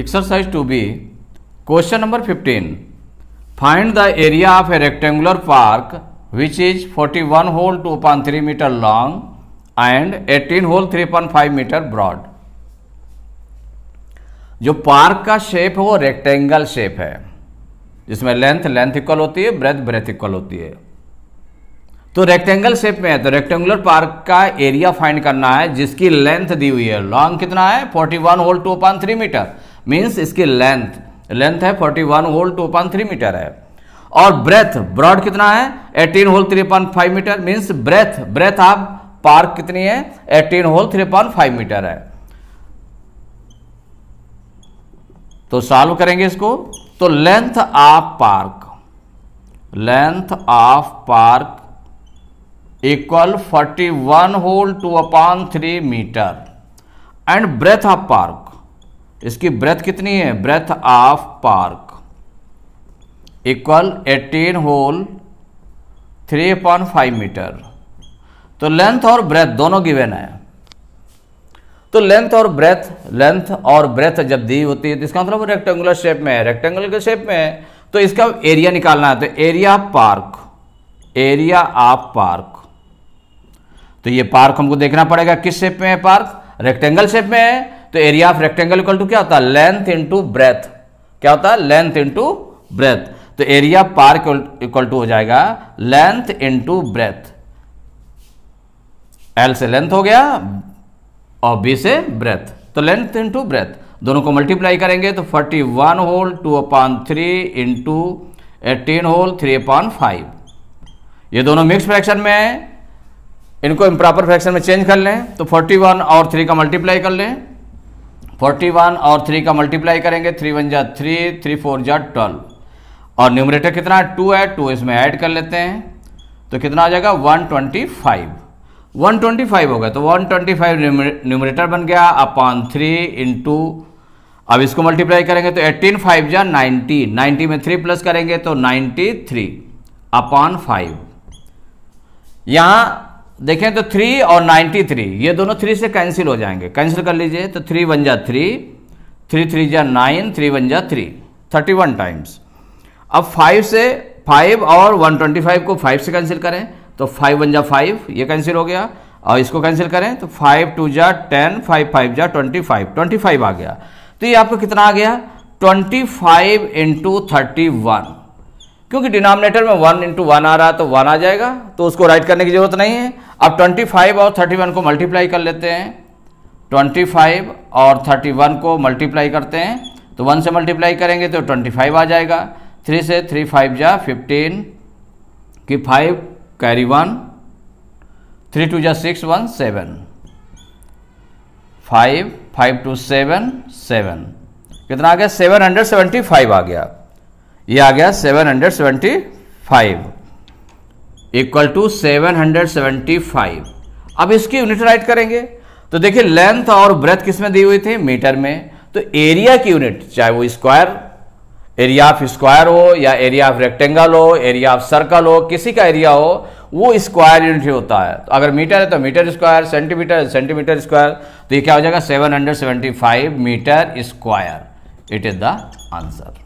exercise two B question number fifteen find the area of a rectangular park which is forty one whole two point three metre long and eighteen whole three point five metre broad जो park का shape है वो rectangle shape है जिसमें length length equal होती है breadth breadth equal होती है तो रेक्टेंगल शेप में है तो रेक्टेंगुलर पार्क का एरिया फाइंड करना है जिसकी लेंथ दी हुई है लॉन्ग कितना है 41 one whole two point three metre means इसकी लेंथ लेंथ है forty one whole two point three metre है और ब्रेथ ब्रॉड कितना है eighteen whole three point five metre means breadth breadth आप पार्क कितनी है eighteen whole three point five metre है तो सॉल्व करेंगे इसको तो length of park length of park equal 41 whole two upon three metre and breadth of park इसकी breadth कितनी है breadth of park equal eighteen whole three point five metre तो length और ब्रेथ दोनों गिवेन है तो लेंथ और breadth length और ब्रेथ जब दी होती है तो इसका मतलब रेक्टेंगुलर शेप में है रेक्टेंगुलर के शेप में है तो इसका एरिया निकालना है तो area park area of park तो ये पार्क हमको देखना पड़ेगा किस शेप में है पार्क रेक्टेंगल शेप में है तो area of rectangle equal to क्या होता है लेंथ इंटू ब्रेथ क्या होता है लेंथ इंटू ब्रेथ तो एरिया पार इक्वल टू हो जाएगा लेंथ इंटू ब्रेथ एल से लेंथ हो गया और बी से ब्रेथ तो लेंथ इंटू ब्रेथ दोनों को मल्टीप्लाई करेंगे तो forty one whole two upon three into eighteen whole three upon five ये दोनों मिक्स फ्रैक्शन में है इनको इम्प्रॉपर फ्रैक्शन में चेंज कर लें तो 41 और 3 का मल्टीप्लाई कर लें फोर्टी वन और थ्री का मल्टीप्लाई करेंगे थ्री वन जा थ्री थ्री फोर जा ट्वेल्व और न्यूमरेटर कितना है टू है टू इसमें ऐड कर लेते हैं तो कितना आ जाएगा one twenty five one twenty five हो गया तो वन ट्वेंटी फाइव न्यूमरेटर बन गया अपॉन थ्री इंटू अब इसको मल्टीप्लाई करेंगे तो एट्टीन फाइव जा नाइन्टी नाइन्टी में थ्री प्लस करेंगे तो नाइन्टी थ्री अपॉन फाइव यहाँ देखें तो थ्री और नाइन्टी थ्री ये दोनों थ्री से कैंसिल हो जाएंगे कैंसिल कर लीजिए तो थ्री वन जा थ्री थ्री थ्री जा नाइन थ्री वन जा थ्री थर्टी वन टाइम्स अब फाइव से फाइव और वन ट्वेंटी फाइव को फाइव से कैंसिल करें तो फाइव वन जा फाइव ये कैंसिल हो गया और इसको कैंसिल करें तो फाइव टू जा टेन फाइव फाइव जा ट्वेंटी फाइव ट्वेंटी फाइव आ गया तो ये आपको कितना आ गया twenty five into thirty one क्योंकि डिनोमिनेटर में वन इंटू वन आ रहा है तो वन आ जाएगा तो उसको राइट करने की जरूरत नहीं है अब ट्वेंटी फाइव और थर्टी वन को मल्टीप्लाई कर लेते हैं ट्वेंटी फाइव और थर्टी वन को मल्टीप्लाई करते हैं तो वन से मल्टीप्लाई करेंगे तो ट्वेंटी फाइव आ जाएगा थ्री से थ्री फाइव जा फिफ्टीन की five carry one three two जा six one seven five five two seven seven कितना आ गया सेवन हंड्रेड सेवेंटी फाइव आ गया ये आ गया 775 इक्वल टू 775 अब इसकी यूनिट राइट करेंगे तो देखिए लेंथ और ब्रेथ किस में दी हुई थी मीटर में तो एरिया की यूनिट चाहे वो स्क्वायर एरिया ऑफ स्क्वायर हो या एरिया ऑफ रेक्टेंगल हो एरिया ऑफ सर्कल हो किसी का एरिया हो वो स्क्वायर यूनिट ही होता है तो अगर मीटर है तो metre square centimetre centimetre square तो ये क्या हो जाएगा 775 metre square it is the answer